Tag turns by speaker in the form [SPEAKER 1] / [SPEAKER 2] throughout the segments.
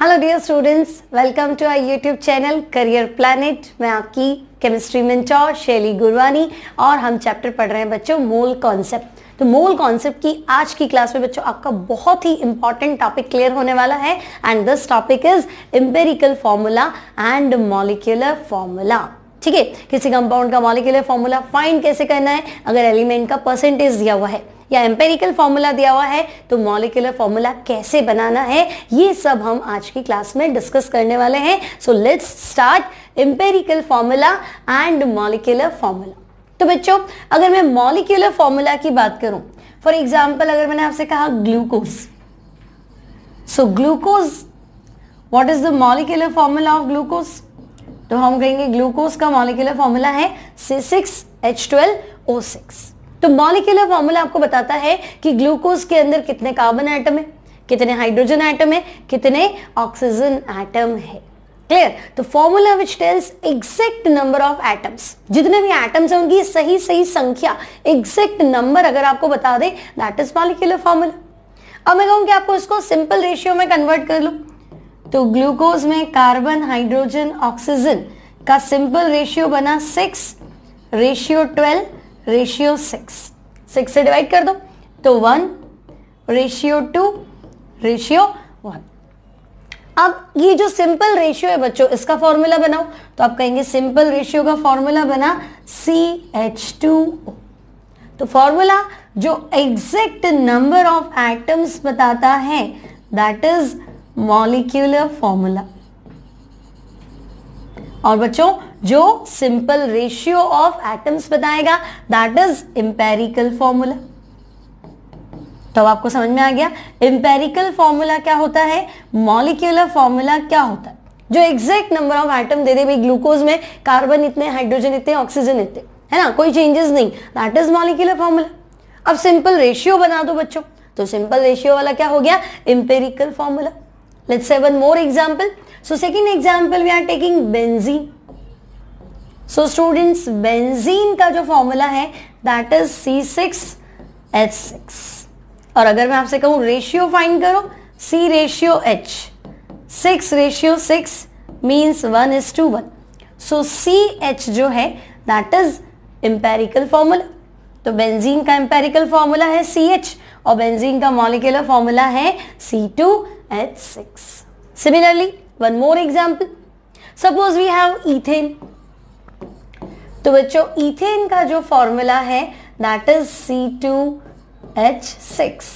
[SPEAKER 1] Hello dear students welcome to I YouTube channel career planet मैं आपकी chemistry mentor शैली गुरवानी और हम चैप्टर पढ़ रहे हैं बच्चों मोल कॉन्सेप्ट तो मोल कॉन्सेप्ट की आज की क्लास में बच्चों आपका बहुत ही इंपॉर्टेंट टॉपिक क्लियर होने वाला है and this topic is empirical formula and molecular formula ठीक है किसी कंपाउंड का मॉलिक्यूलर फॉर्मूला फाइंड कैसे करना है अगर एलिमेंट का परसेंटेज दिया हुआ है या एम्पेरिकल फॉर्मूला दिया हुआ है तो मॉलिकुलर फॉर्मूला कैसे बनाना है ये सब हम आज की क्लास में डिस्कस करने वाले हैं so let's start empirical formula and molecular formula तो बच्चों अगर मैं मॉलिकुलर फॉर्मूला की बात करूं फॉर एग्जाम्पल अगर मैंने आपसे कहा glucose so glucose what is the molecular formula of glucose तो हम कहेंगे ग्लूकोज का मॉलिकुलर फॉर्मूला है C six H twelve O six तो मॉलिक्यूलर फॉर्मूला आपको बताता है कि ग्लूकोज के अंदर कितने कार्बन आइटम है कितने हाइड्रोजन आइटम है कितने ऑक्सीजन आइटम है क्लियर तो formula which tells exact number of atoms जितने भी एटम्स हैं उनकी सही सही संख्या एग्जैक्ट नंबर अगर आपको बता दे दैट इज मॉलिक्यूलर फॉर्मूला अब मैं कहूं कि आपको इसको सिंपल रेशियो में कन्वर्ट कर लो तो ग्लूकोज में कार्बन हाइड्रोजन ऑक्सीजन का सिंपल रेशियो बना six ratio twelve ratio six six से डिवाइड कर दो तो one ratio two ratio one अब ये जो सिंपल रेशियो है बच्चों इसका फॉर्मूला बनाओ तो आप कहेंगे सिंपल रेशियो का फॉर्मूला बना सी एच टू ओ तो फॉर्मूला जो एग्जैक्ट नंबर ऑफ एटम्स बताता है दैट इज मॉलिक्यूलर फॉर्मूला और बच्चों जो सिंपल रेशियो ऑफ एटम्स बताएगा दैट इज इंपेरिकल फॉर्मूला तो आपको समझ में आ गया इंपेरिकल फॉर्मूला क्या होता है मॉलिक्यूलर फॉर्मूला क्या होता है जो एग्जैक्ट नंबर ऑफ एटम दे दे भाई ग्लूकोज में कार्बन इतने हाइड्रोजन इतने ऑक्सीजन इतने है ना कोई चेंजेस नहीं दैट इज मॉलिक्यूलर फॉर्मूला अब सिंपल रेशियो बना दो बच्चों तो सिंपल रेशियो वाला क्या हो गया empirical formula let's see one more example so second example we are taking benzene so students benzene का जो फॉर्मूला है that is C six H six और अगर मैं आपसे कहूं रेशियो फाइंड करो C ratio H six ratio six means one is to one so C H जो है दैट इज एम्पेरिकल फॉर्मूला तो बेंजीन का एम्पेरिकल फॉर्मूला है सी एच और बेंजीन का मॉलिकुलर फॉर्मूला है C two H six similarly one more example suppose we have ethane तो बच्चों इथेन का जो फॉर्मूला है that is C two H six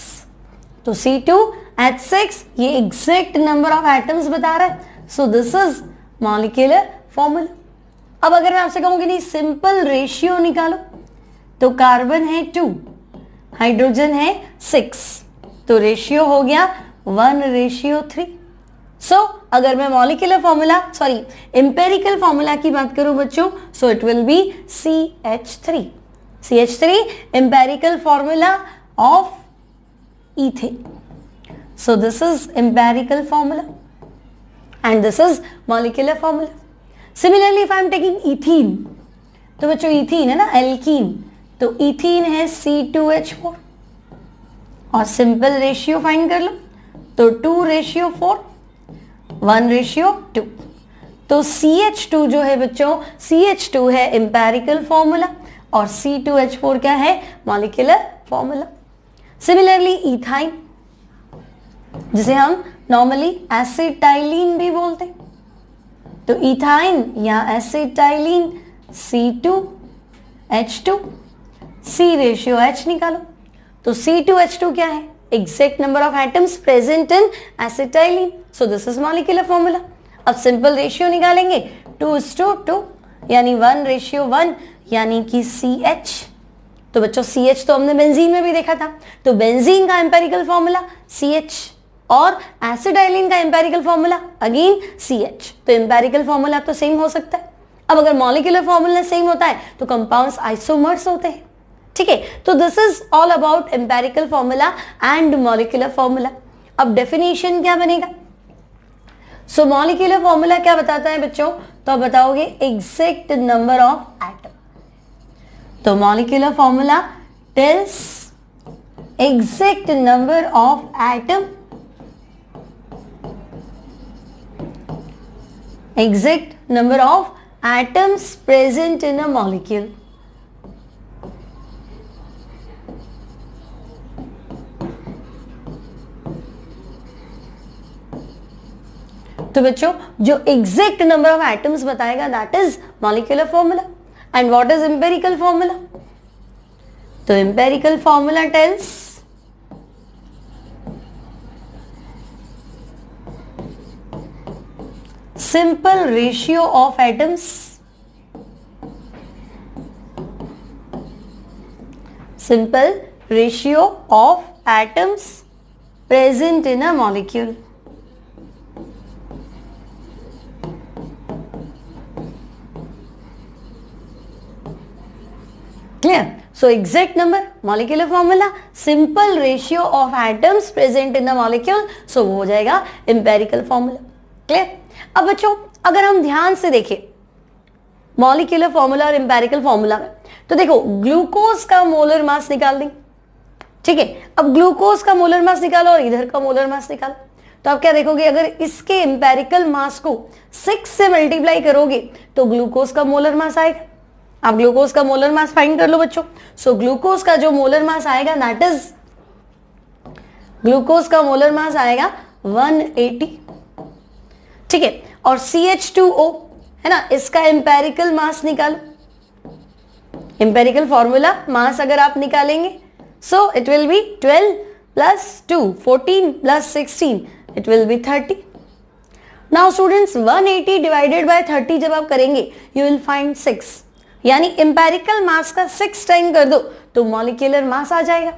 [SPEAKER 1] तो सी टू एच सिक्स ये एग्जैक्ट नंबर ऑफ एटम्स बता रहा है so this is molecular formula अब अगर मैं आपसे कहूं कि नहीं सिंपल रेशियो निकालो तो कार्बन है टू हाइड्रोजन है सिक्स तो रेशियो हो गया वन रेशियो थ्री सो अगर मैं molecular formula sorry empirical formula की बात करूं बच्चों so it will be C H three C H three empirical formula of ethane so this is empirical formula and this is molecular formula similarly if I am taking ethene तो बच्चों ethene है ना alkene तो ethene है C two H four और simple ratio find कर लो तो two ratio four one ratio two तो टू जो है बच्चों सी एच टू है इंपेरिकल फॉर्मूला और सी टू एच फोर क्या है मॉलिकुलर फॉर्मूला सिमिलरली इथाइन जिसे हम नॉर्मली एसिटाइलिन भी बोलते तो इथाइन या C two H two C ratio H निकालो तो सी टू एच टू क्या है exact number of atoms present in acetylene. So this is molecular formula. अब simple ratio निकालेंगे Two is to two. यानी one ratio one. यानी कि CH. तो बच्चों CH तो हमने benzene में भी देखा था तो benzene का empirical formula CH. और एसिडाइलिन का empirical formula again C H तो एम्पेरिकल फॉर्मूला तो सेम हो सकता है अब अगर मॉलिकुलर फॉर्मूला सेम होता है तो कंपाउंड्स आइसोमर्स होते हैं ठीक है तो this is all about empirical formula and molecular formula अब डेफिनेशन क्या बनेगा सो मॉलिकुलर फॉर्मूला क्या बताता है बच्चों तो आप बताओगे एग्जैक्ट नंबर ऑफ एटम तो molecular formula tells exact number of atom exact number of atoms present in a molecule तो बच्चों जो एग्जैक्ट नंबर ऑफ एटम्स बताएगा that is molecular formula and what is empirical formula तो empirical formula tells simple ratio of atoms simple ratio of atoms present in a molecule Clear? So exact number, molecular formula, simple ratio of atoms present in the molecule. So वो हो जाएगा empirical formula. Clear? अब बच्चों अगर हम ध्यान से देखें मॉलिक्यूलर फॉर्मूला और इंपेरिकल फॉर्मूला में तो देखो ग्लूकोज का मोलर मास निकाल दें ठीक है अब ग्लूकोज का मोलर मास निकालो और इधर का मोलर मास निकालो तो आप क्या देखोगे अगर इसके इंपेरिकल मास को सिक्स से मल्टीप्लाई करोगे तो ग्लूकोज का मोलर मास आएगा आप ग्लूकोज का मोलर मास फाइंड कर लो बच्चों सो so, ग्लूकोज का जो मोलर मास आएगा दैट इज ग्लूकोज का मोलर मास आएगा 180 ठीक है और सी एच टू ओ है ना इसका एम्पेरिकल मास निकालो एम्पेरिकल फॉर्मूला मास अगर आप निकालेंगे so it will be 12 plus two 14 plus 16 it will be 30 now students 180 divided by 30 जब आप करेंगे यू विल फाइंड सिक्स यानी एम्पेरिकल मास का सिक्स टाइम कर दो तो मॉलिक्यूलर मास आ जाएगा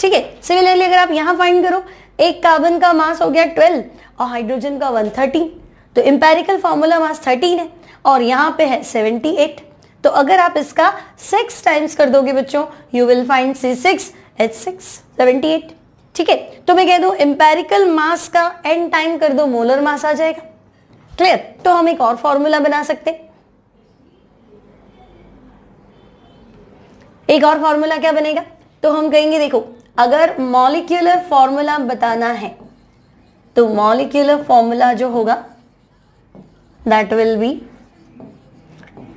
[SPEAKER 1] ठीक है सिमिलरली अगर आप यहां फाइंड करो एक कार्बन का मास हो गया ट्वेल्व और हाइड्रोजन का वन थर्टीन तो एम्पेरिकल फॉर्मूला मास थर्टीन है और यहां पे है सेवेंटी एट तो अगर आप इसका सिक्स टाइम्स कर दोगे बच्चों you will find C six H six seventy eight ठीक है तो मैं कह दू एम्पेरिकल मास का एंड टाइम कर दो मोलर मास आ जाएगा क्लियर तो हम एक और फॉर्मूला बना सकते हैं एक और फॉर्मूला क्या बनेगा तो हम कहेंगे देखो अगर मॉलिक्यूलर फॉर्मूला बताना है तो मॉलिक्यूलर फॉर्मूला जो होगा that will be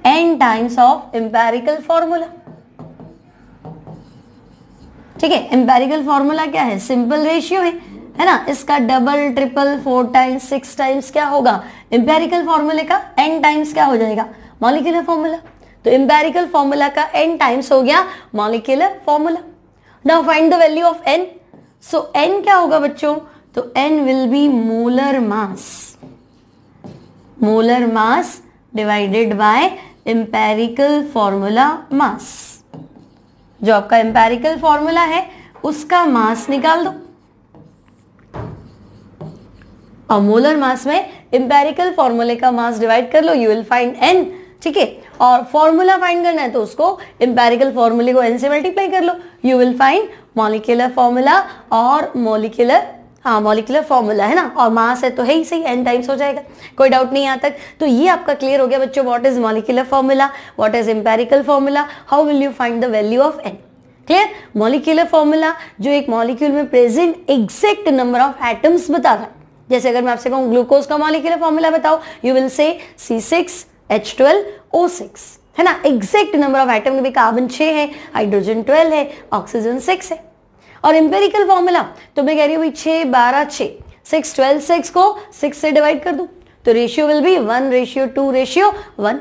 [SPEAKER 1] N times of empirical formula ठीक है एम्पेरिकल फॉर्मूला क्या है सिंपल रेशियो है है ना इसका double triple four times six times क्या होगा एम्पेरिकल फॉर्मूले का एन टाइम्स क्या हो जाएगा मॉलिक्यूलर फॉर्मूला तो इम्पेरिकल फॉर्मूला का एन टाइम्स हो गया molecular formula now find the value of N so N क्या होगा बच्चों तो N will be molar mass molar mass divided by empirical formula mass जो आपका एम्पेरिकल फॉर्मूला है उसका मास निकाल दो और मोलर मास में इंपेरिकल फॉर्मूले का मास डिवाइड कर लो यू विल फाइंड एन ठीक है और फॉर्मूला फाइंड करना है तो उसको एम्पेरिकल फॉर्मूले को एन से मल्टीप्लाई कर लो you will find molecular formula और मोलिकुलर हाँ मॉलिकुलर फॉर्मूला है ना और मास है तो है ही सही एन टाइम्स हो जाएगा कोई डाउट नहीं आता तो ये आपका क्लियर हो गया बच्चों what is molecular formula what is empirical formula how will you find the value of N clear molecular formula जो एक मॉलिक्यूल में present exact number of atoms बता रहा है जैसे अगर मैं आपसे कहूँ ग्लूकोज का मॉलिकुलर फॉर्मूला बताओ you will say C six H twelve O six है ना एग्जैक्ट नंबर ऑफ आइटम भी कार्बन छः है हाइड्रोजन ट्वेल्व है ऑक्सीजन सिक्स है और इंपेरिकल फॉर्मूला तो मैं कह रही हूँ छह बारह छः सिक्स ट्वेल्व सिक्स को सिक्स से डिवाइड कर दू तो ratio will be one ratio two ratio one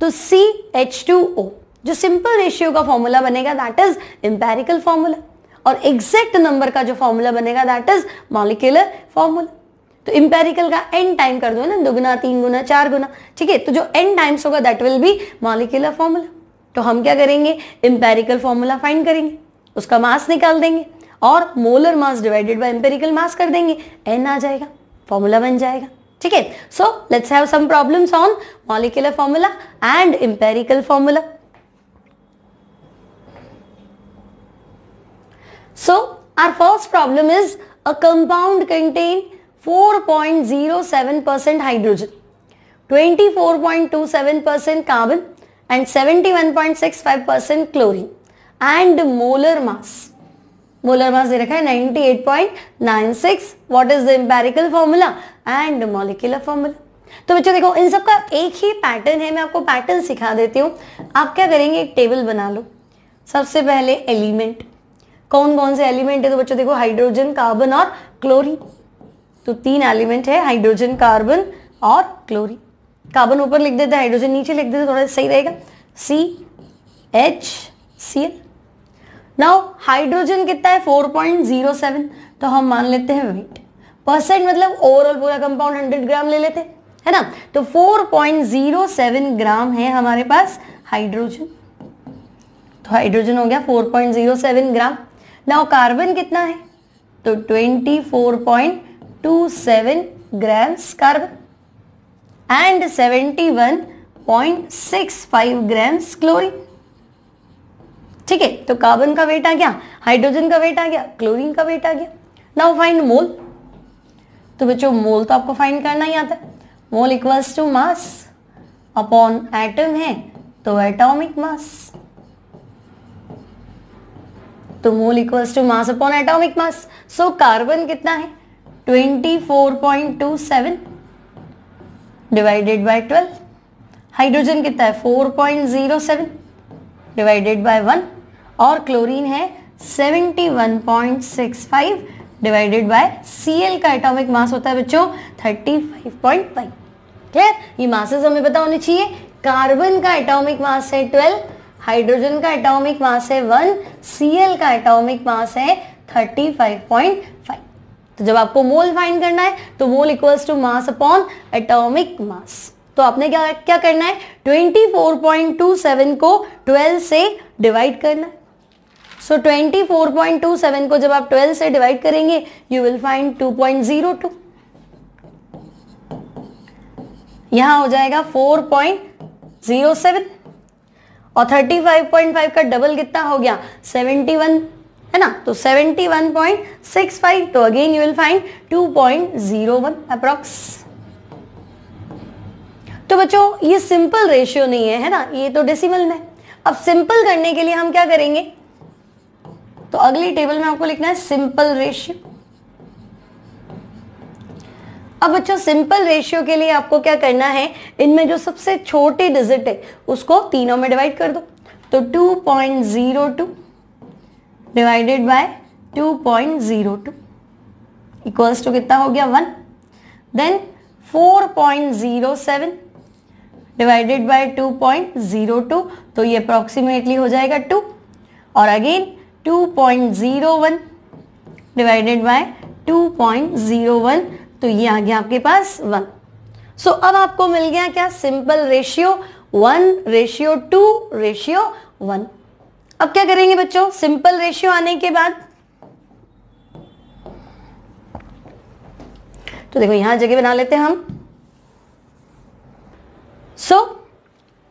[SPEAKER 1] तो सी एच टू ओ जो सिंपल रेशियो का फॉर्मूला बनेगा दैट इज इंपेरिकल फॉर्मूला और एग्जैक्ट नंबर का जो फॉर्मूला बनेगा दैट इज मॉलिक्यूलर फॉर्मूला तो इंपेरिकल का एन टाइम कर दो ना दुगुना तीन गुना चार गुना ठीक है तो जो एन टाइम्स होगा that will be molecular formula तो हम क्या करेंगे इंपेरिकल फॉर्मूला फाइंड करेंगे उसका मास निकाल देंगे और molar mass divided by empirical mass कर देंगे एन आ जाएगा फॉर्मूला बन जाएगा ठीक है so let's have some problems on molecular formula and empirical formula so our first problem is a compound contain 4.07 percent hydrogen 24.27 percent carbon and 71.65 percent chlorine and molar mass molar mass the 98.96 what is the empirical formula and molecular formula तो बच्चों देखो इन सब का एक ही pattern है मैं आपको pattern सिखा देती हूँ आप क्या करेंगे एक टेबल बना लो सबसे पहले एलिमेंट कौन कौन से एलिमेंट है तो बच्चों देखो हाइड्रोजन कार्बन और क्लोरीन तो तीन एलिमेंट है हाइड्रोजन कार्बन और क्लोरीन कार्बन ऊपर लिख देते हैं हाइड्रोजन नीचे लिख देते थोड़ा सही रहेगा C H C L now hydrogen कितना है 4.07 तो हम मान लेते हैं वेट परसेंट मतलब ओवरऑल पूरा कंपाउंड 100 ग्राम ले लेते है ना तो 4.07 ग्राम है हमारे पास हाइड्रोजन तो हाइड्रोजन हो गया 4.07 ग्राम नाउ कार्बन कितना है तो 24.5 27 grams carbon and 71.65 grams chlorine ठीक है तो कार्बन का वेट आ गया हाइड्रोजन का वेट आ गया क्लोरीन का वेट आ गया नाउ फाइंड मोल तो बच्चों मोल तो आपको फाइंड करना ही आता है mole equals to mass upon atom है तो एटॉमिक मास तो mole equals to mass upon atomic mass so carbon कितना है 24.27 डिवाइडेड बाय 12 हाइड्रोजन कितना है 4.07 डिवाइडेड बाय 1 और क्लोरीन है 71.65 डिवाइडेड बाय Cl का एटॉमिक मास होता है बच्चों 35.5 क्लियर ये मासेस हमें पता होने चाहिए कार्बन का एटॉमिक मास है 12 हाइड्रोजन का एटॉमिक मास है 1 Cl का एटॉमिक मास है 35.5 तो जब आपको मोल फाइंड करना है तो mole equals to mass upon atomic mass तो आपने क्या क्या करना है 24.27 को 12 से डिवाइड करना है सो so, 24.27 को जब आप 12 से डिवाइड करेंगे यू विल फाइंड 2.02 यहां हो जाएगा 4.07 और 35.5 का डबल कितना हो गया 71 है ना तो 71.65 तो again you will find 2.01 approx तो बच्चों ये सिंपल रेशियो नहीं है है ना ये तो डेसिमल में अब सिंपल करने के लिए हम क्या करेंगे तो अगली टेबल में आपको लिखना है सिंपल रेशियो अब बच्चों सिंपल रेशियो के लिए आपको क्या करना है इनमें जो सबसे छोटे डिजिट है उसको तीनों में डिवाइड कर दो तो 2.02 divided by 2.02 point zero two equals to कितना हो गया one then 4.07 divided by two तो ये अप्रॉक्सीमेटली हो जाएगा टू और again 2.01 divided by two point zero one तो ये आ गया आपके पास वन सो so, अब आपको मिल गया क्या simple ratio one ratio two ratio one अब क्या करेंगे बच्चों सिंपल रेशियो आने के बाद तो देखो यहां जगह बना लेते हैं हम सो so,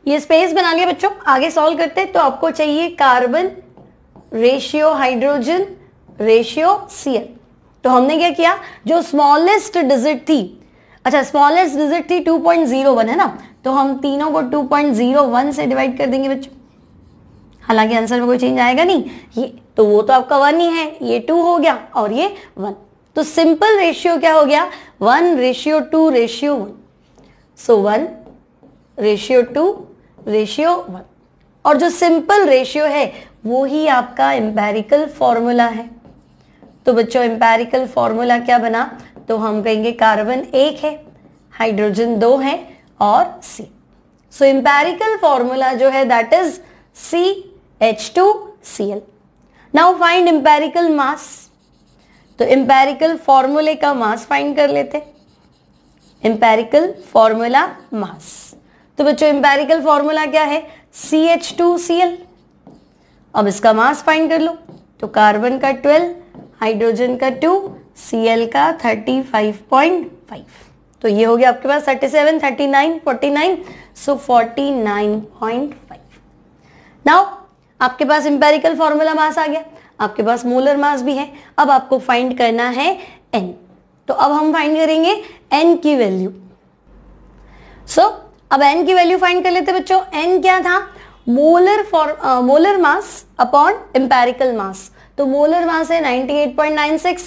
[SPEAKER 1] ये स्पेस बना लिया बच्चों आगे सॉल्व करते हैं तो आपको चाहिए carbon ratio hydrogen ratio CL तो हमने क्या किया जो स्मॉलेस्ट डिजिट थी अच्छा स्मॉलेस्ट डिजिट थी 2.01 है ना तो हम तीनों को 2.01 से डिवाइड कर देंगे बच्चों हालांकि आंसर में कोई चेंज आएगा नहीं ये तो वो तो आपका वन ही है ये टू हो गया और ये वन तो सिंपल रेशियो क्या हो गया one ratio two ratio one so one ratio two ratio one और जो सिंपल रेशियो है वो ही आपका एम्पेरिकल फॉर्मूला है तो बच्चों एम्पेरिकल फॉर्मूला क्या बना तो हम कहेंगे कार्बन एक है हाइड्रोजन दो है और सी सो एम्पेरिकल फॉर्मूला जो है that is C H2Cl. Now find empirical mass. तो empirical formula का मास find कर लेते Empirical formula मास तो बच्चों empirical formula क्या है CH2Cl. अब इसका mass फाइंड कर लो तो कार्बन का ट्वेल्व हाइड्रोजन का टू सी एल का थर्टी फाइव पॉइंट फाइव तो ये हो गया आपके पास thirty seven thirty nine forty nine so forty point five now आपके पास इंपेरिकल फॉर्मूला मास आ गया आपके पास मोलर मास भी है अब आपको फाइंड करना है एन तो अब हम फाइंड करेंगे एन की वैल्यू सो so, अब एन की वैल्यू फाइंड कर लेते बच्चों एन क्या था molar for molar mass upon empirical mass तो मोलर मास है 98.96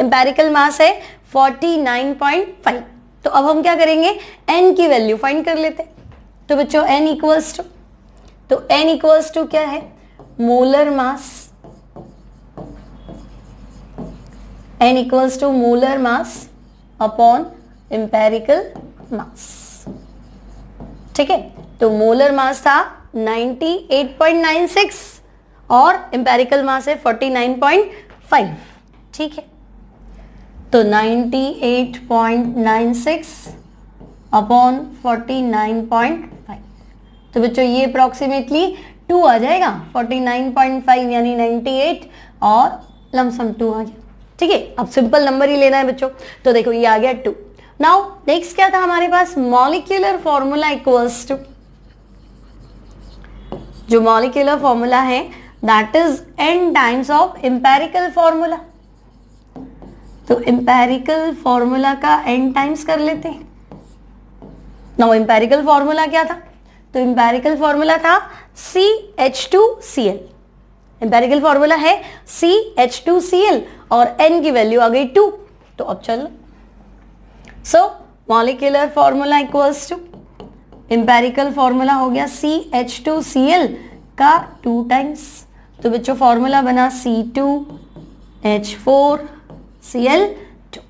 [SPEAKER 1] एम्पेरिकल मास है 49.5 तो अब हम क्या करेंगे एन की वैल्यू फाइंड कर लेते तो बच्चों एन इक्वल्स टू तो एन इक्वल्स टू क्या है molar mass n equals to molar mass upon empirical mass ठीक है तो मोलर मास था 98.96 और एम्पेरिकल मास है 49.5 ठीक है तो 98.96 अपॉन 49.5 तो बच्चों ये अप्रोक्सीमेटली टू आ जाएगा फोर्टी नाइन पॉइंट फाइव यानी नाइनटी एट और लमसम टू आ गया ठीक है अब सिंपल नंबर ही लेना है बच्चों तो देखो ये आ गया टू नाउ नेक्स्ट क्या था हमारे पास मॉलिक्यूलर फॉर्मूला इक्वल्स टू जो मॉलिक्यूलर फॉर्मूला है that is n times of empirical formula तो इंपेरिकल फॉर्मूला का एन टाइम्स कर लेते हैं नाउ इंपेरिकल फॉर्मूला क्या था तो इंपेरिकल फॉर्मूला था C H two C L empirical formula है C H two C L और एन की वैल्यू आ गई टू तो अब चल so molecular formula equals to empirical formula हो गया C H two C L का टू टाइम्स तो बच्चों फॉर्मूला बना C two H four C L two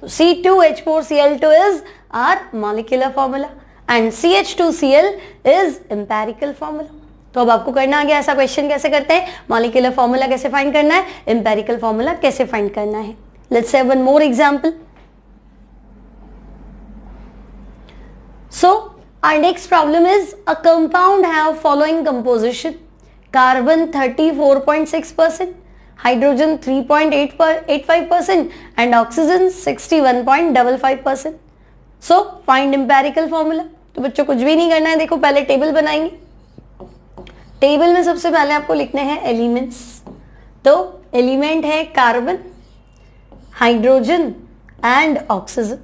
[SPEAKER 1] तो C two H four C L two is our molecular formula and C H two C L is empirical formula तो अब आपको करना आ गया ऐसा क्वेश्चन कैसे करते हैं मॉलिकुलर फॉर्मूला कैसे फाइंड करना है एम्पेरिकल फॉर्मूला कैसे फाइंड करना है let's have one more example so our next problem is a compound have following composition carbon 34.6% percent hydrogen 3.85% percent and oxygen 61.55% so find empirical formula तो बच्चों कुछ भी नहीं करना है देखो पहले टेबल बनाएंगे टेबल में सबसे पहले आपको लिखने हैं एलिमेंट्स तो एलिमेंट है carbon hydrogen and oxygen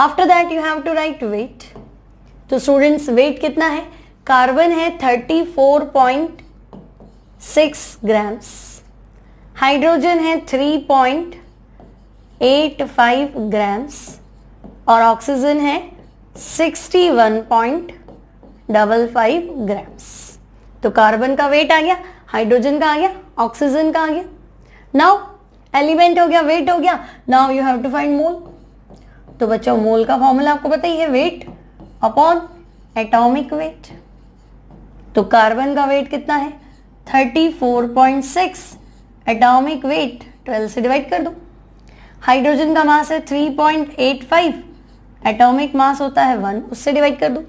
[SPEAKER 1] after that you have to write weight तो स्टूडेंट्स वेट कितना है कार्बन है 34.6 ग्राम्स हाइड्रोजन है 3.85 ग्राम्स और ऑक्सीजन है 61.55 ग्राम्स तो कार्बन का वेट आ गया हाइड्रोजन का आ गया ऑक्सीजन का आ गया नाउ एलिमेंट हो गया वेट हो गया now you have to find mole तो बच्चों मोल का फॉर्मूला आपको पता ही है वेट अपॉन एटॉमिक वेट तो कार्बन का वेट कितना है 34.6 एटॉमिक वेट 12 से डिवाइड कर दो हाइड्रोजन का मास है 3.85 एटॉमिक मास होता है वन उससे डिवाइड कर दो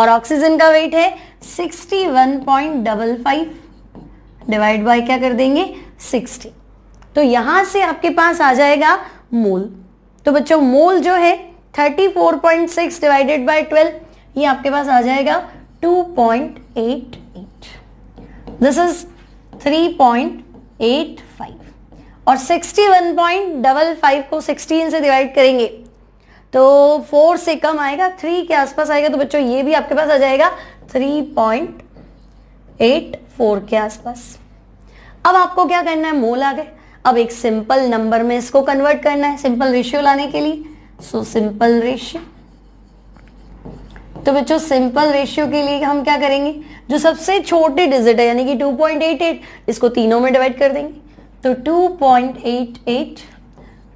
[SPEAKER 1] और ऑक्सीजन का वेट है sixty one point double five divide by क्या कर देंगे सिक्सटी तो यहां से आपके पास आ जाएगा मोल तो बच्चों मोल जो है सिक्स डिवाइडेड बाय ट्वेल्व ये आपके पास आ जाएगा two point eight eight this is three point eight five और sixty one point double five को सिक्सटीन से डिवाइड करेंगे तो फोर से कम आएगा थ्री के आसपास आएगा तो बच्चों ये भी आपके पास आ जाएगा थ्री पॉइंट एट फोर के आसपास अब आपको क्या करना है मोल आ गए अब एक सिंपल नंबर में इसको कन्वर्ट करना है सिंपल रेशियो लाने के लिए सो सिंपल रेशियो तो बच्चों सिंपल रेशियो के लिए हम क्या करेंगे जो सबसे छोटे डिजिट है यानी कि 2.88 इसको तीनों में डिवाइड कर देंगे तो 2.88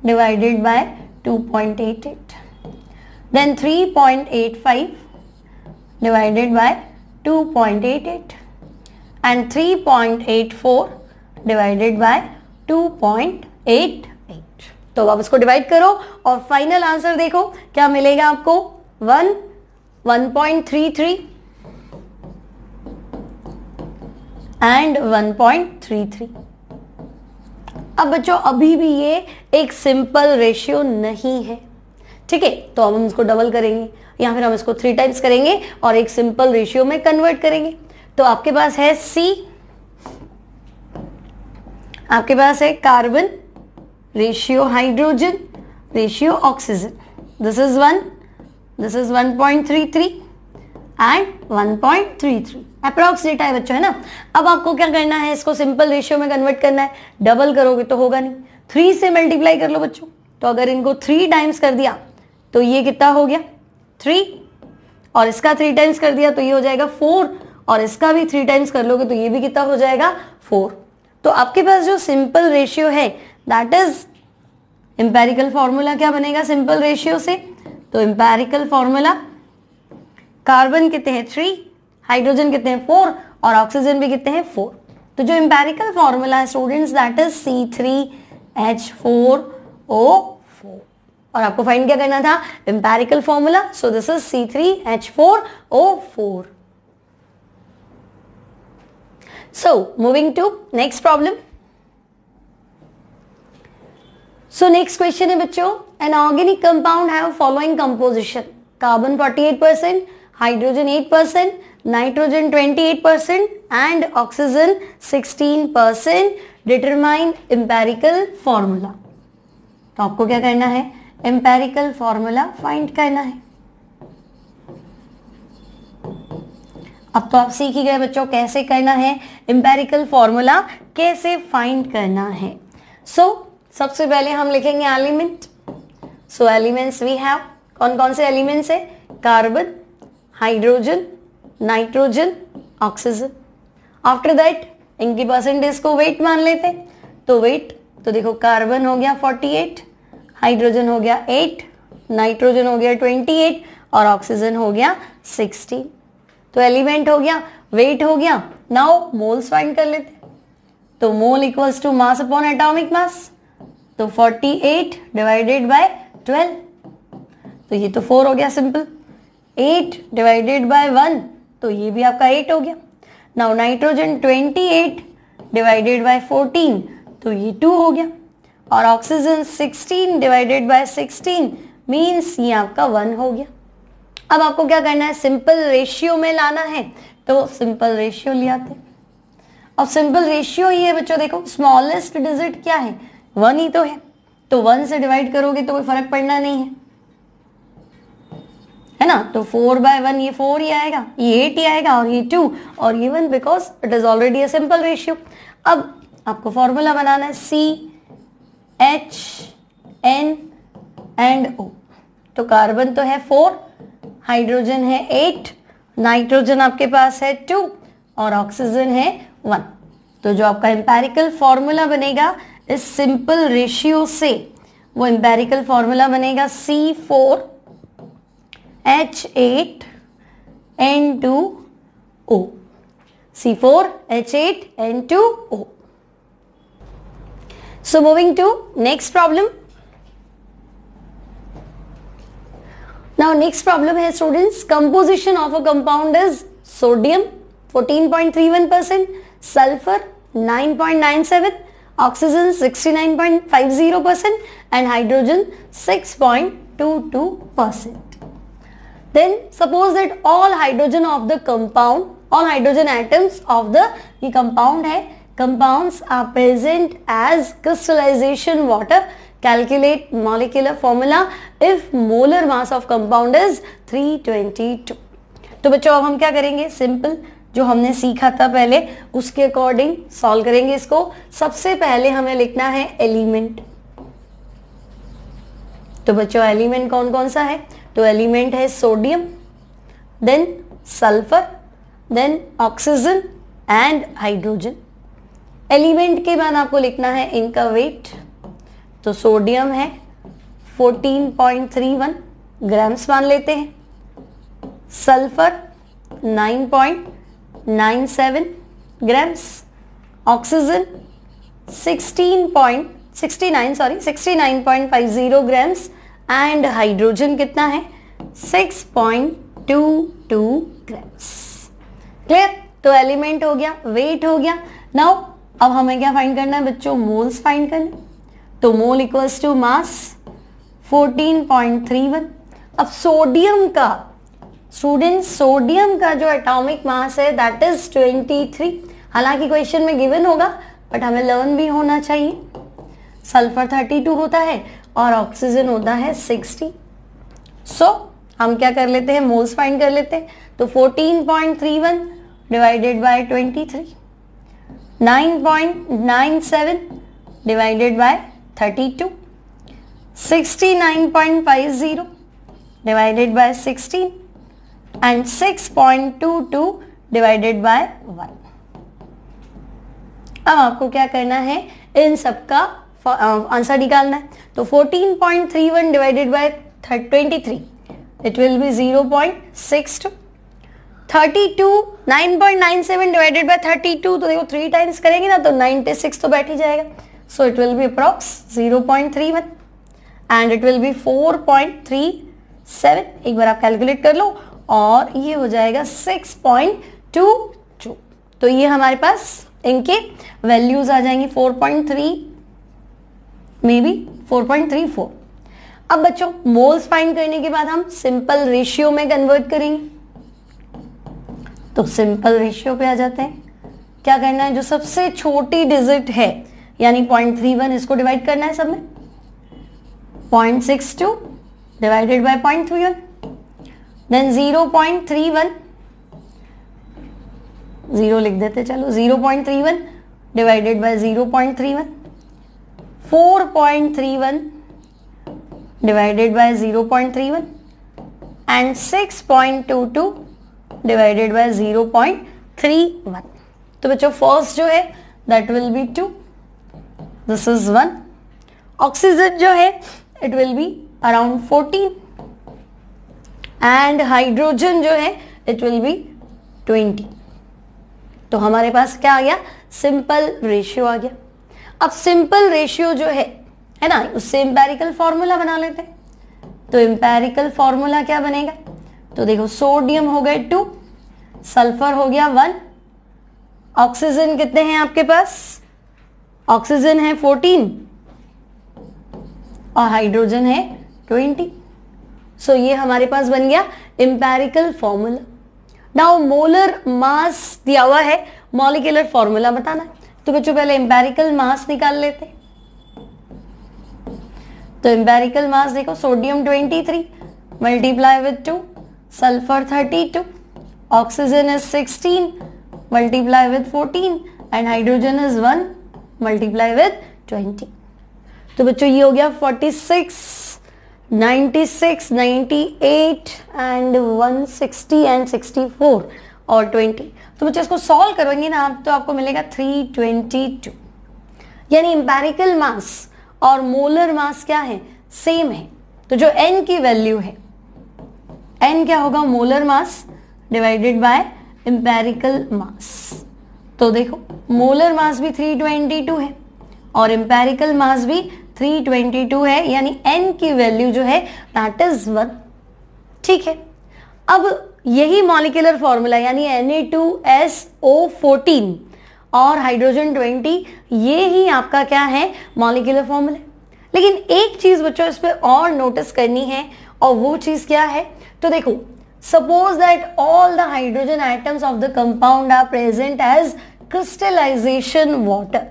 [SPEAKER 1] divided by 2.88 then 3.85 divided by 2.88 and 3.84 divided by 2.88 तो अब इसको डिवाइड करो और फाइनल आंसर देखो क्या मिलेगा आपको 1 1.33 एंड 1.33 अब बच्चों अभी भी ये एक सिंपल रेशियो नहीं है ठीक है तो हम इसको डबल करेंगे या फिर हम इसको थ्री टाइम्स करेंगे और एक सिंपल रेशियो में कन्वर्ट करेंगे तो आपके पास है सी आपके पास है carbon ratio hydrogen ratio oxygen this is one this is three and three approx data है बच्चों है ना अब आपको क्या करना है इसको सिंपल रेशियो में कन्वर्ट करना है डबल करोगे तो होगा नहीं थ्री से मल्टीप्लाई कर लो बच्चों तो अगर इनको थ्री टाइम्स कर दिया तो ये कितना हो गया थ्री और इसका थ्री टाइम्स कर दिया तो ये हो जाएगा फोर और इसका भी थ्री टाइम्स कर लोगे तो ये भी कितना हो जाएगा फोर तो आपके पास जो सिंपल रेशियो है दैट इज इंपेरिकल फॉर्मूला क्या बनेगा सिंपल रेशियो से तो इंपेरिकल फॉर्मूला कार्बन कितने हैं थ्री हाइड्रोजन कितने हैं फोर और ऑक्सीजन भी कितने हैं फोर तो जो इंपेरिकल फॉर्मूला है students that is C three H four O और आपको फाइंड क्या करना था empirical formula so this is C three H four O four so moving to next problem so next question है बच्चों an organic compound have following composition carbon 48 percent hydrogen 8 percent nitrogen 28 percent and oxygen 16 percent determine empirical formula तो आपको क्या करना है empirical formula find करना है अब तो आप सीख ही गए बच्चों कैसे करना है एम्पेरिकल फॉर्मूला कैसे फाइंड करना है सो so, सबसे पहले हम लिखेंगे element so elements we have कौन कौन से एलिमेंट्स है carbon hydrogen nitrogen oxygen after that इनकी परसेंटेज को वेट मान लेते तो वेट तो देखो कार्बन हो गया 48 हाइड्रोजन हो गया एट नाइट्रोजन हो गया ट्वेंटी एट और ऑक्सीजन हो गया सिक्सटीन तो एलिमेंट हो गया वेट हो गया नाउ मोल्स फाइंड कर लेते तो mole equals to mass upon atomic mass तो 48 डिवाइडेड बाय 12 तो ये तो 4 हो गया सिंपल 8 डिवाइडेड बाय 1 तो ये भी आपका 8 हो गया नाउ नाइट्रोजन 28 डिवाइडेड बाय 14 तो ये 2 हो गया और ऑक्सीजन 16 डिवाइडेड बाय 16 मींस ये आपका वन हो गया अब आपको क्या करना है सिंपल रेशियो में लाना है तो सिंपल रेशियो ले आते अब सिंपल रेशियो ये बच्चों देखो स्मॉलेस्ट डिजिट क्या है वन ही तो है तो वन से डिवाइड करोगे तो कोई फर्क पड़ना नहीं है है ना तो फोर बाय वन ये फोर ही आएगा ये एट ही आएगा और ये टू और ये one because it is already a simple ratio अब आपको फॉर्मूला बनाना है C H N and O तो कार्बन तो है फोर हाइड्रोजन है एट नाइट्रोजन आपके पास है टू और ऑक्सीजन है वन तो जो आपका एम्पेरिकल फॉर्मूला बनेगा इस सिंपल रेशियो से वो एम्पेरिकल फॉर्मूला बनेगा C four H eight N two O C four H eight N two O So moving to next problem. Now next problem here students composition of a compound is sodium 14.31%, sulfur 9.97, oxygen 69.50% and hydrogen 6.22%. Then suppose that all hydrogen of the compound, all hydrogen atoms of the ये compound है Compounds are present as crystallization water. Calculate molecular formula if molar mass of compound is 322. तो बच्चों अब हम क्या करेंगे simple जो हमने सीखा था पहले उसके अकॉर्डिंग सॉल्व करेंगे इसको सबसे पहले हमें लिखना है एलिमेंट तो बच्चों एलिमेंट कौन कौन सा है तो एलिमेंट है sodium then sulphur then oxygen and hydrogen element के बाद आपको लिखना है इनका वेट तो सोडियम है 14.31 ग्राम्स मान लेते हैं sulphur 9.97 grams oxygen 16.69 sorry 69.50 grams and hydrogen कितना है 6.22 ग्राम्स क्लियर तो एलिमेंट हो गया वेट हो गया नाउ अब हमें क्या फाइंड करना है बच्चों मोल्स फाइंड कर तो मोल इक्वल्स टू मास 14.31 अब सोडियम का स्टूडेंट सोडियम का जो एटॉमिक मास है दैट इज 23 हालांकि क्वेश्चन में गिवन होगा बट हमें लर्न भी होना चाहिए सल्फर 32 होता है और ऑक्सीजन होता है 60 सो so, हम क्या कर लेते हैं मोल्स फाइंड कर लेते हैं तो 14.31 divided by 23 9.97 divided by 32 69.50 divided by 16 and 6.22 divided by 1 अब आपको क्या करना है इन सबका आंसर निकालना है तो 14.31 divided by 23 it will be 0.62 thirty two nine point nine seven divided by thirty two तो देखो थ्री टाइम्स करेंगे ना तो नाइनटी सिक्स तो बैठ ही जाएगा so it will be approx zero point three one and it will be four point three seven एक बार आप कैलकुलेट कर लो और ये हो जाएगा सिक्स पॉइंट टू टू तो ये हमारे पास इनके वैल्यूज आ जाएंगी four point three may be four point three four अब बच्चों मोल्स फाइंड करने के बाद हम सिंपल रेशियो में कन्वर्ट करेंगे तो सिंपल रेशियो पे आ जाते हैं क्या करना है जो सबसे छोटी डिजिट है यानी पॉइंट थ्री वन इसको डिवाइड करना है सब में point six two divided by point three one then zero point three one zero लिख देते चलो zero point three one divided by zero point three one four point three one divided by zero point three one and six point two two divided by one तो बच्चों first जो है that will be two this is one oxygen जो है it will be around fourteen and hydrogen जो है it will B twenty तो हमारे पास क्या आ गया सिंपल रेशियो आ गया अब सिंपल रेशियो जो है है ना उससे इंपेरिकल फॉर्मूला बना लेते हैं तो इंपेरिकल फॉर्मूला क्या बनेगा तो देखो सोडियम हो गए टू सल्फर हो गया वन ऑक्सीजन कितने हैं आपके पास ऑक्सीजन है फोर्टीन और हाइड्रोजन है ट्वेंटी सो so, ये हमारे पास बन गया empirical formula now molar mass दिया हुआ है मॉलिकुलर फॉर्मूला बताना तो बच्चों पहले एम्पेरिकल मास निकाल लेते तो एम्पेरिकल मास देखो sodium twenty three multiply with two sulfur 32 oxygen is 16 multiply with 14 and hydrogen is 1 multiply with 20 तो बच्चों ये हो गया 46 96 98 एंड 160 एंड 64 और 20 तो बच्चों इसको सॉल्व करोगे ना आप तो आपको मिलेगा 322 यानी इंपेरिकल मास और मोलर मास क्या है सेम है तो जो n की वैल्यू है एन क्या होगा molar mass divided by empirical mass तो देखो मोलर मास भी 322 है और इम्पेरिकल मास भी 322 है यानी एन की वैल्यू जो है दैट इज वन ठीक है अब यही मॉलिकुलर फॉर्मूला यानी फोर्टीन और हाइड्रोजन 20 ये ही आपका क्या है मॉलिकुलर फॉर्मूला लेकिन एक चीज़ बच्चों इस पर और नोटिस करनी है और वो चीज़ क्या है तो देखो suppose that all the hydrogen items of the compound are present as crystallisation water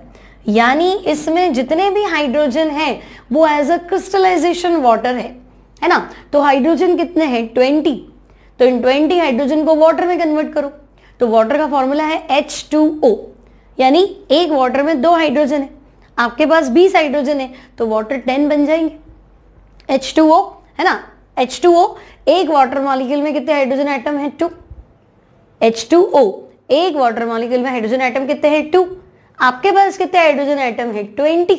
[SPEAKER 1] यानी इसमें जितने भी हाइड्रोजन है वो एज अ क्रिस्टलाइजेशन वाटर है है ना तो हाइड्रोजन कितने हैं ट्वेंटी तो इन ट्वेंटी हाइड्रोजन को वाटर में कन्वर्ट करो तो वाटर का फॉर्मूला है एच टू ओ यानी एक वाटर में दो हाइड्रोजन है आपके पास बीस हाइड्रोजन है तो वाटर टेन बन जाएंगे एच टू ओ है ना एच टू ओ एक वाटर मॉलिक्यूल में कितने हाइड्रोजन आइटम है टू एच टू ओ एक वाटर मॉलिक्यूल में हाइड्रोजन आइटम कितने हैं टू आपके पास कितने हाइड्रोजन आइटम है ट्वेंटी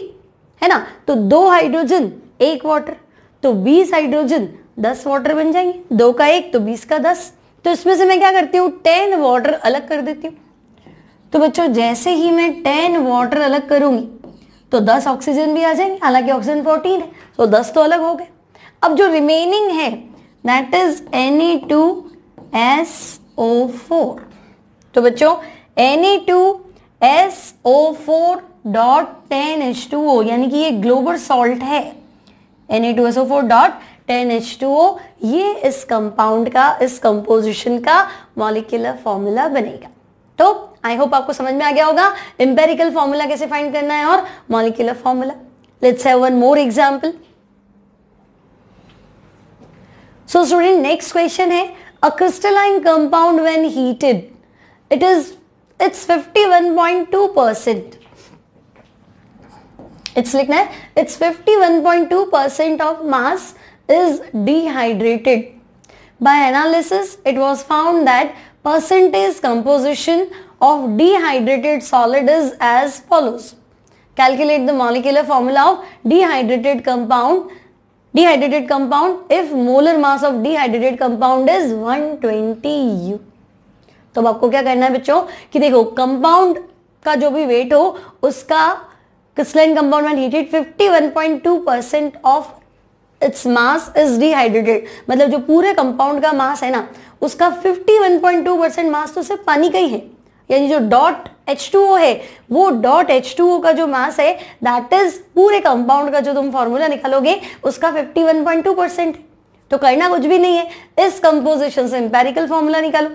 [SPEAKER 1] है ना तो दो हाइड्रोजन एक वाटर तो बीस हाइड्रोजन दस वाटर बन जाएंगे दो का एक तो बीस का दस तो इसमें से मैं क्या करती हूँ टेन वाटर अलग कर देती हूँ तो बच्चों जैसे ही मैं टेन वाटर अलग करूंगी तो दस ऑक्सीजन भी आ जाएंगे हालांकि ऑक्सीजन फोर्टीन है तो दस तो अलग हो गए अब जो रिमेनिंग है that is N A two S O four तो बच्चों N A two S O four dot ten H two O यानी कि ये ग्लोबल सॉल्ट है N A two S O four dot ten H two O ये इस compound का इस कंपोजिशन का मॉलिकुलर फॉर्मूला बनेगा तो आई होप आपको समझ में आ गया होगा इंपेरिकल फॉर्मूला कैसे फाइंड करना है और molecular formula let's have one more example So student next question A crystalline compound when heated it is it's 51.2 percent it's like है it's 51.2 percent of mass is dehydrated by analysis it was found that percentage composition of dehydrated solid is as follows calculate the molecular formula of dehydrated compound dehydrated compound if molar mass of dehydrated compound is 120 u तो अब आपको क्या करना है बच्चों कि देखो compound का जो भी वेट हो उसका क्रिस्टलाइन कंपाउंड में heated 51.2 percent of its mass is dehydrated मतलब जो पूरे कंपाउंड का मास है ना उसका 51.2 परसेंट मास तो सिर्फ पानी का ही है यानी जो डॉट एच टू ओ है वो डॉट एच टू ओ का जो मास है दैट इज पूरे कंपाउंड का जो तुम फॉर्मूला निकालोगे उसका fifty one point two percent तो करना कुछ भी नहीं है इस कंपोजिशन से एम्पेरिकल फॉर्मूला निकालो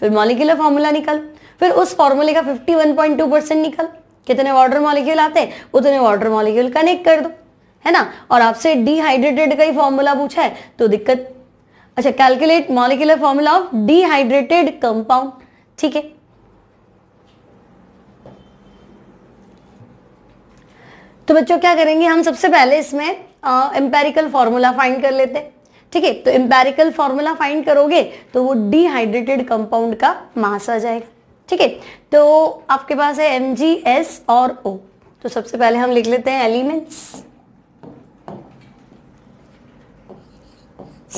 [SPEAKER 1] फिर मॉलिक्यूलर फॉर्मूला निकालो फिर उस फॉर्मूले का fifty one point two percent निकालो कितने वाटर मॉलिक्यूल आते हैं उतने वाटर मॉलिक्यूल कनेक्ट कर दो है ना और आपसे डिहाइड्रेटेड का ही फॉर्मूला पूछा है तो दिक्कत अच्छा calculate molecular formula of dehydrated compound ठीक है तो बच्चों क्या करेंगे हम सबसे पहले इसमें एम्पेरिकल फॉर्मूला फाइंड कर लेते हैं ठीक है तो एम्पेरिकल फॉर्मूला फाइंड करोगे तो वो डिहाइड्रेटेड कंपाउंड का मास आ जाएगा ठीक है तो आपके पास है एम जी एस और ओ तो सबसे पहले हम लिख लेते हैं एलिमेंट्स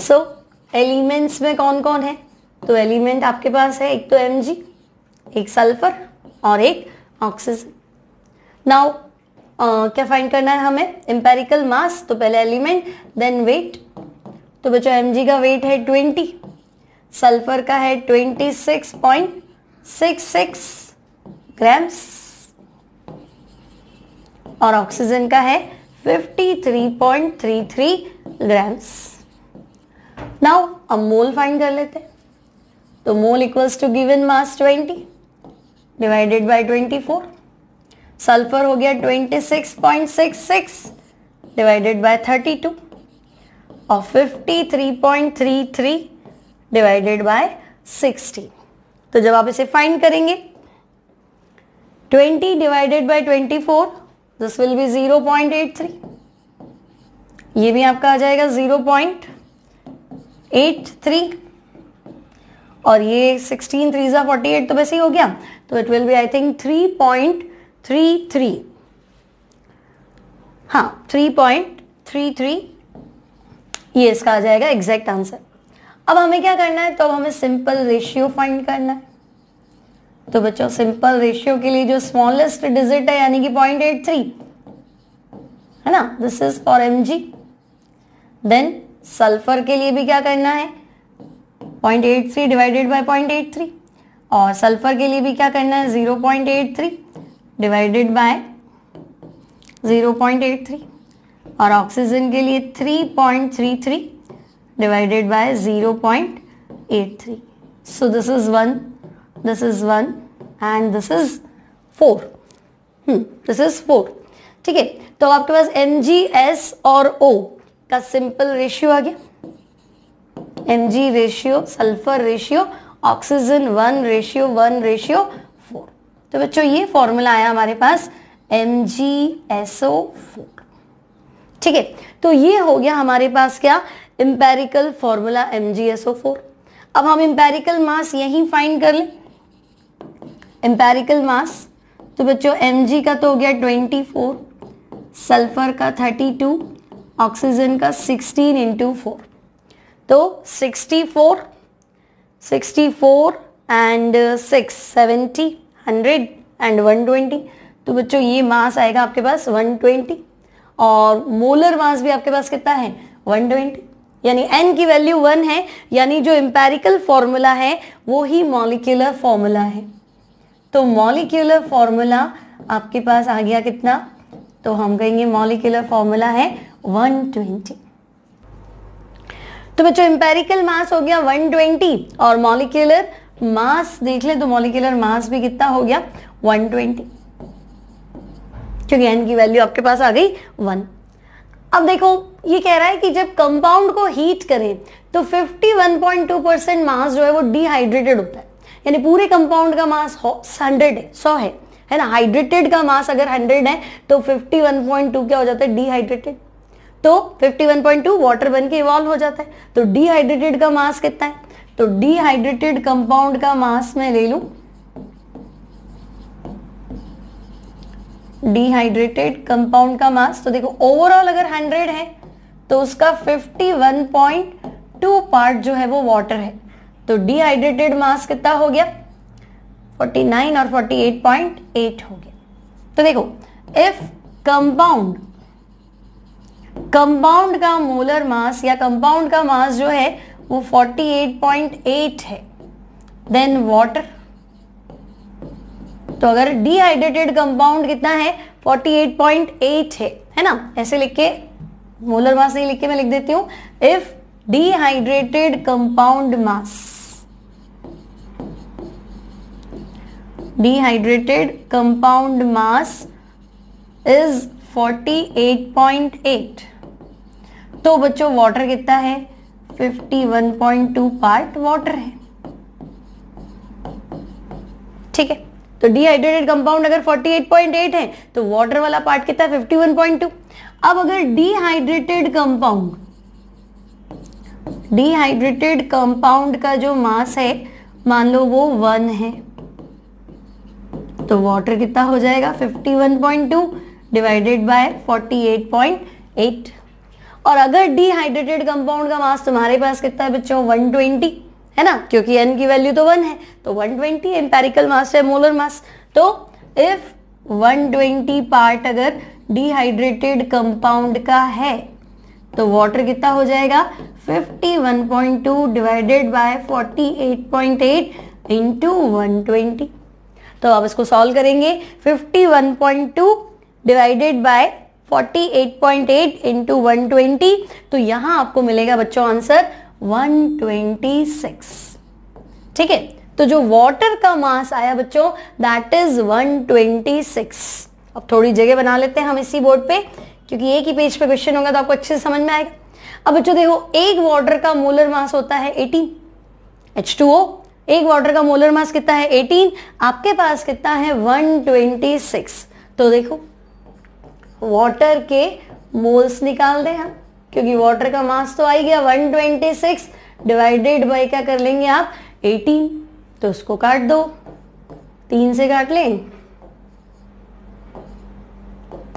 [SPEAKER 1] सो एलिमेंट्स में कौन कौन है तो एलिमेंट आपके पास है एक तो एम जी एक सल्फर और एक ऑक्सीजन नाउ Uh, क्या फाइंड करना है हमें एम्पेरिकल मास तो पहले एलिमेंट देन वेट तो बच्चों एम का वेट है ट्वेंटी सल्फर का है twenty six point six six grams और ऑक्सीजन का है fifty three point three three grams now अब मोल फाइंड कर लेते हैं तो mole equals to given mass twenty divided by twenty four sulphur हो गया 26.66 डिवाइडेड बाय 32 और 53.33 डिवाइडेड बाय 60 तो जब आप इसे फाइंड करेंगे 20 divided by 24 this will be 0.83 ये भी आपका आ जाएगा 0.83 और ये 16 थ्री 48 तो वैसे ही हो गया तो it will be I think three three three हाँ थ्री पॉइंट थ्री थ्री ये इसका आ जाएगा एग्जैक्ट आंसर अब हमें क्या करना है तो अब हमें सिंपल रेशियो फाइंड करना है तो बच्चों सिंपल रेशियो के लिए जो स्मॉलेस्ट डिजिट है यानी कि पॉइंट एट थ्री है ना this is for M G then sulphur के लिए भी क्या करना है point eight three divided by point eight three और सल्फर के लिए भी क्या करना है zero point eight three divided by 0.83 और ऑक्सीजन के लिए 3.33 divided by 0.83 so this is one this is one and this is four this is four ठीक है तो आपके पास एम जी एस और ओ का सिंपल रेशियो आ गया M G ratio sulphur ratio oxygen one ratio one ratio तो बच्चों ये फॉर्मूला आया हमारे पास M G S O four ठीक है तो ये हो गया हमारे पास क्या empirical formula M G S O four अब हम इंपेरिकल मास यही फाइंड कर लें एम्पेरिकल मास तो बच्चों एम जी का तो हो गया ट्वेंटी फोर सल्फर का थर्टी टू ऑक्सीजन का सिक्सटीन इंटू फोर तो sixty four sixty four and six seventy hundred and one twenty तो बच्चों ये मास आएगा आपके पास वन ट्वेंटी और मोलर मास भी आपके पास कितना है वन ट्वेंटी यानी एन की वैल्यू वन है यानी जो एम्पेरिकल फॉर्मूला है वो ही मॉलिक्यूलर फॉर्मूला है तो मॉलिक्यूलर फॉर्मूला आपके पास आ गया कितना तो हम कहेंगे मॉलिक्यूलर फॉर्मूला है वन ट्वेंटी तो बच्चों इंपेरिकल मास हो गया 120 और मॉलिक्यूलर मास देख ले तो मॉलिकुलर मास भी कितना हो गया 120 क्योंकि एन की वैल्यू आपके पास आ गई वन अब देखो ये कह रहा है कि जब कंपाउंड को हीट करें तो 51.2 परसेंट मास जो है वो डिहाइड्रेटेड होता है यानी पूरे कंपाउंड का मास हंड्रेड है सौ है है ना हाइड्रेटेड का मास अगर हंड्रेड है तो 51.2 क्या हो जाता है डिहाइड्रेटेड तो 51.2 वाटर बन के इवॉल्व हो जाता है तो डिहाइड्रेटेड का मास कितना है तो डिहाइड्रेटेड कंपाउंड का मास मैं ले लू डिहाइड्रेटेड कंपाउंड का मास तो देखो ओवरऑल अगर 100 है तो उसका 51.2 पार्ट जो है वो वाटर है तो डिहाइड्रेटेड मास कितना हो गया 49 और 48.8 हो गया तो देखो इफ कंपाउंड कंपाउंड का मोलर मास या कंपाउंड का मास जो है वो 48.8 है देन वाटर तो अगर डिहाइड्रेटेड कंपाउंड कितना है 48.8 है है ना ऐसे लिख के मोलर मास नहीं लिख के मैं लिख देती हूं if dehydrated compound mass dehydrated compound mass is 48.8 तो बच्चों वाटर कितना है 51.2 पार्ट वाटर है ठीक है तो डिहाइड्रेटेड कंपाउंड अगर 48.8 है तो वाटर वाला पार्ट कितना 51.2 अब अगर डिहाइड्रेटेड कंपाउंड डिहाइड्रेटेड कंपाउंड का जो मास है मान लो वो वन है तो वाटर कितना हो जाएगा 51.2 डिवाइडेड बाय 48.8 और अगर डिहाइड्रेटेड कंपाउंड का मास तुम्हारे पास कितना है बच्चों 120 है ना क्योंकि एन की वैल्यू तो वन है तो 120 ट्वेंटी एम्पेरिकल मास है मोलर मास तो इफ 120 पार्ट अगर डिहाइड्रेटेड कंपाउंड का है तो वाटर कितना हो जाएगा 51.2 डिवाइडेड बाय 48.8 इनटू 120 तो अब इसको सॉल्व करेंगे 51.2 डिवाइडेड बाय 48.8 इंटू वन तो यहां आपको मिलेगा बच्चों आंसर 126 ठीक है तो जो वाटर का मास आया बच्चों दैट इज 126 अब थोड़ी जगह बना लेते हैं हम इसी बोर्ड पे क्योंकि एक ही पेज पे क्वेश्चन होगा तो आपको अच्छे से समझ में आएगा अब बच्चों देखो एक वाटर का मोलर मास होता है 18 H2O एक वाटर का मोलर मास कितना है 18 आपके पास कितना है 126 तो देखो वाटर के मोल्स निकाल दें हम क्योंकि वाटर का मास तो आई गया 126 डिवाइडेड बाय क्या कर लेंगे आप 18 तो उसको काट दो तीन से काट लें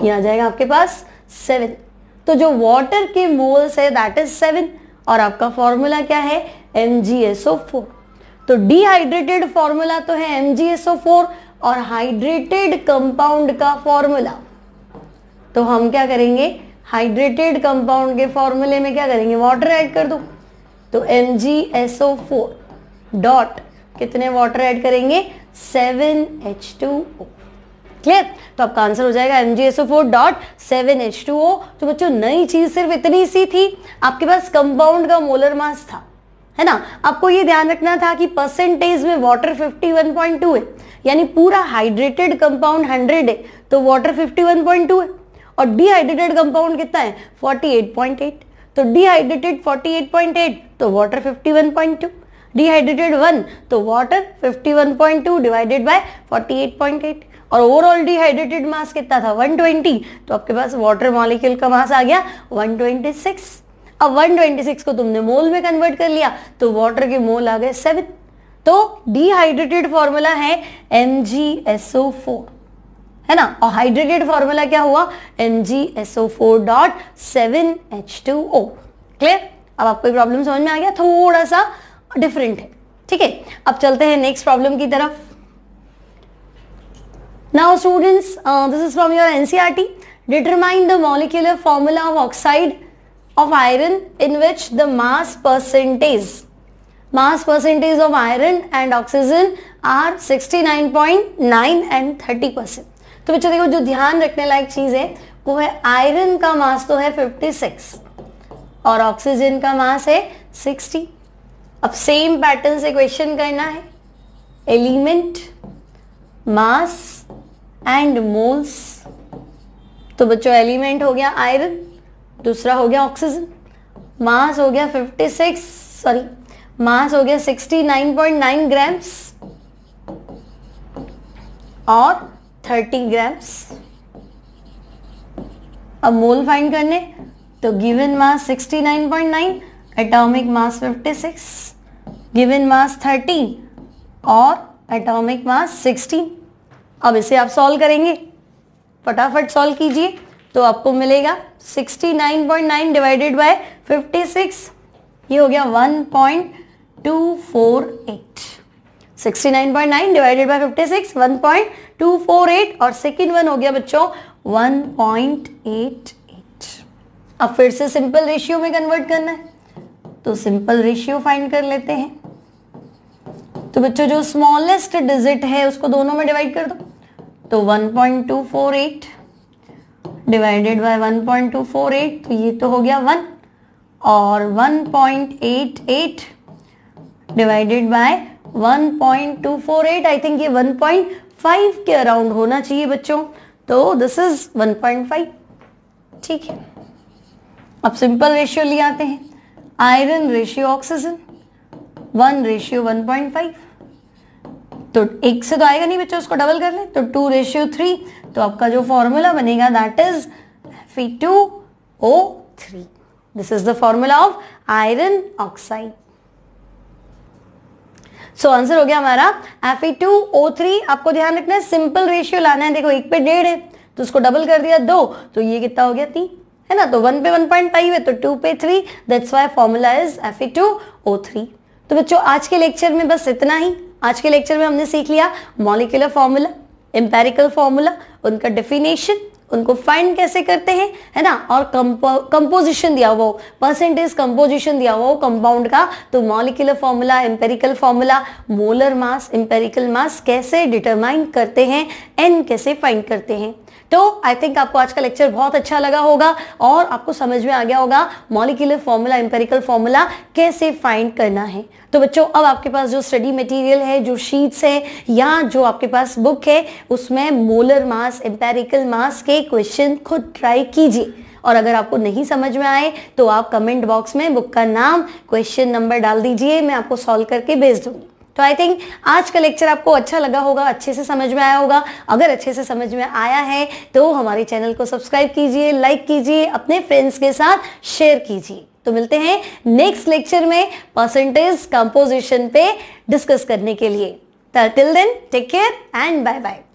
[SPEAKER 1] ये आ जाएगा आपके पास सेवन तो जो वाटर के मोल्स है दैट इज सेवन और आपका फॉर्मूला क्या है M G S O four तो डिहाइड्रेटेड फॉर्मूला तो है M G S O four और हाइड्रेटेड कंपाउंड का फॉर्मूला तो हम क्या करेंगे हाइड्रेटेड कंपाउंड के फॉर्मूले में क्या करेंगे वाटर ऐड कर दो तो M G S O four dot कितने वाटर ऐड करेंगे seven H two O clear तो आपका आंसर हो जाएगा M G S O four dot seven H two O तो बच्चों नई चीज सिर्फ इतनी सी थी आपके पास कंपाउंड का मोलर मास था है ना आपको ये ध्यान रखना था कि परसेंटेज में वाटर 51.2 है यानी पूरा हाइड्रेटेड कंपाउंड 100 है तो वाटर 51.2 है और डिहाइड्रेटेड कंपाउंड कितना है 48.8 तो डिहाइड्रेटेड 48.8 तो वाटर 51.2 डिहाइड्रेटेड 1 तो वाटर 51.2 डिवाइडेड बाय 48.8 और ओवरऑल डिहाइड्रेटेड मास कितना था 120 तो आपके पास वाटर मॉलिक्यूल का मास आ गया 126 अब 126 को तुमने मोल में कन्वर्ट कर लिया तो वाटर के मोल आ गए सेवन तो डिहाइड्रेटेड फॉर्मूला है M G S O four है ना और हाइड्रेटेड फॉर्मूला क्या हुआ N G S O four dot seven H two O clear अब आपको प्रॉब्लम समझ में आ गया थोड़ा सा डिफरेंट है ठीक है अब चलते हैं नेक्स्ट प्रॉब्लम की तरफ now students this is from your NCERT determine the molecular formula of oxide of iron in which the mass percentage mass percentage of iron and oxygen are sixty nine point nine and thirty percent तो बच्चों देखो जो ध्यान रखने लायक चीज है वो है आयरन का मास तो है 56 और ऑक्सीजन का मास है 60 अब सेम पैटर्न से क्वेश्चन करना है एलिमेंट मास एंड मोल्स तो बच्चों एलिमेंट हो गया आयरन दूसरा हो गया ऑक्सीजन मास हो गया 56 सॉरी मास हो गया 69.9 ग्राम्स और थर्टी ग्राम्स अब मोल फाइंड करने तो given mass sixty nine point nine atomic mass fifty six given mass 30 और एटॉमिक मास सिक्सटीन अब इसे आप सॉल्व करेंगे फटाफट सॉल्व कीजिए तो आपको मिलेगा 69.9 डिवाइडेड बाय 56 ये हो गया 1.248 69.9 डिवाइडेड बाय 56 1.248 और सेकेंड वन हो गया बच्चों 1.88 अब फिर से सिंपल रेशियो में कन्वर्ट करना है तो सिंपल रेशियो फाइंड कर लेते हैं तो बच्चों जो स्मॉलेस्ट डिजिट है उसको दोनों में डिवाइड कर दो तो 1.248 डिवाइडेड बाय 1.248 तो ये तो हो गया 1 और 1.88 डिवाइडेड बाय 1.248 1.248 आई थिंक ये 1.5 के अराउंड होना चाहिए बच्चों तो दिस इज 1.5 ठीक है अब सिंपल रेशियो ले आते हैं iron ratio oxygen one ratio one point five तो एक से तो आएगा नहीं बच्चों उसको डबल कर ले तो टू रेशियो थ्री तो आपका जो फॉर्मूला बनेगा that is Fe two O three this is the formula of iron oxide so answer हो गया हमारा एफ टू ओ थ्री आपको ध्यान रखना है सिंपल रेशियो लाना है देखो एक पे डेढ़ है तो उसको डबल कर दिया दो तो ये कितना हो गया तीन है ना तो वन पे वन पॉइंट फाइव है तो टू पे three that's why formula is F two O three तो बच्चों आज के लेक्चर में बस इतना ही आज के लेक्चर में हमने सीख लिया मॉलिकुलर फॉर्मूला एम्पेरिकल फॉर्मूला उनका डेफिनेशन उनको फाइंड कैसे करते हैं है ना और कंपोजिशन दिया हुआ परसेंटेज कंपोजिशन दिया हुआ कंपाउंड का तो molecular formula empirical formula molar mass empirical mass कैसे डिटरमाइन करते हैं एन कैसे फाइंड करते हैं तो आई थिंक आपको आज का लेक्चर बहुत अच्छा लगा होगा और आपको समझ में आ गया होगा मॉलिकुलर फॉर्मूला एम्पेरिकल फॉर्मूला कैसे फाइंड करना है तो बच्चों अब आपके पास जो स्टडी मटेरियल है जो शीट्स है या जो आपके पास बुक है उसमें मोलर मास एम्पेरिकल मास के क्वेश्चन खुद ट्राई कीजिए और अगर आपको नहीं समझ में आए तो आप कमेंट बॉक्स में बुक का नाम क्वेश्चन नंबर डाल दीजिए मैं आपको सॉल्व करके भेज दूंगी तो आई थिंक आज का लेक्चर आपको अच्छा लगा होगा अच्छे से समझ में आया होगा अगर अच्छे से समझ में आया है तो हमारे चैनल को सब्सक्राइब कीजिए लाइक कीजिए अपने फ्रेंड्स के साथ शेयर कीजिए तो मिलते हैं नेक्स्ट लेक्चर में परसेंटेज कंपोजिशन पे डिस्कस करने के लिए till then take care and bye bye